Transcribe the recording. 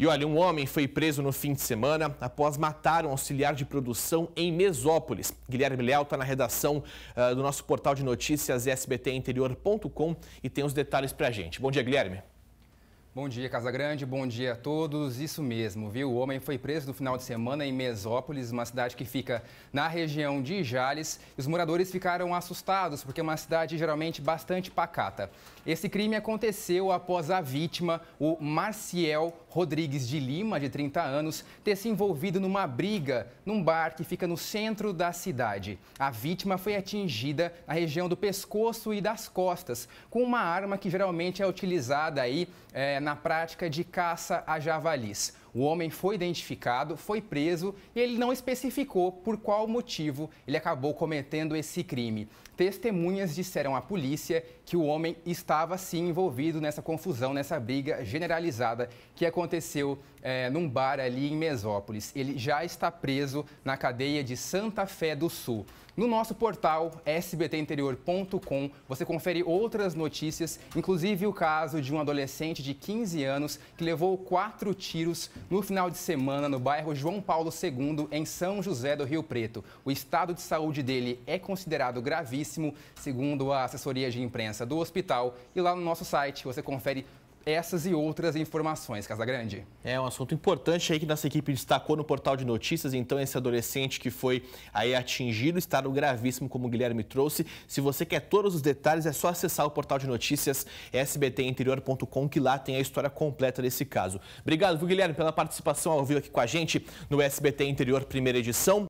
E olha, um homem foi preso no fim de semana após matar um auxiliar de produção em Mesópolis. Guilherme Leal está na redação uh, do nosso portal de notícias sbtinterior.com e tem os detalhes para a gente. Bom dia, Guilherme. Bom dia, Casa Grande. Bom dia a todos. Isso mesmo, viu? O homem foi preso no final de semana em Mesópolis, uma cidade que fica na região de Jales. Os moradores ficaram assustados porque é uma cidade geralmente bastante pacata. Esse crime aconteceu após a vítima, o Marciel Rodrigues de Lima, de 30 anos, ter se envolvido numa briga num bar que fica no centro da cidade. A vítima foi atingida na região do pescoço e das costas com uma arma que geralmente é utilizada aí é, na prática de caça a javalis. O homem foi identificado, foi preso e ele não especificou por qual motivo ele acabou cometendo esse crime. Testemunhas disseram à polícia que o homem estava sim envolvido nessa confusão, nessa briga generalizada que aconteceu é, num bar ali em Mesópolis. Ele já está preso na cadeia de Santa Fé do Sul. No nosso portal sbtinterior.com você confere outras notícias, inclusive o caso de um adolescente de 15 anos que levou quatro tiros no final de semana, no bairro João Paulo II, em São José do Rio Preto, o estado de saúde dele é considerado gravíssimo, segundo a assessoria de imprensa do hospital. E lá no nosso site você confere essas e outras informações, Casagrande. É um assunto importante aí que nossa equipe destacou no portal de notícias. Então, esse adolescente que foi aí atingido, no gravíssimo, como o Guilherme trouxe. Se você quer todos os detalhes, é só acessar o portal de notícias sbtinterior.com, que lá tem a história completa desse caso. Obrigado, viu, Guilherme, pela participação ao vivo aqui com a gente no SBT Interior Primeira Edição.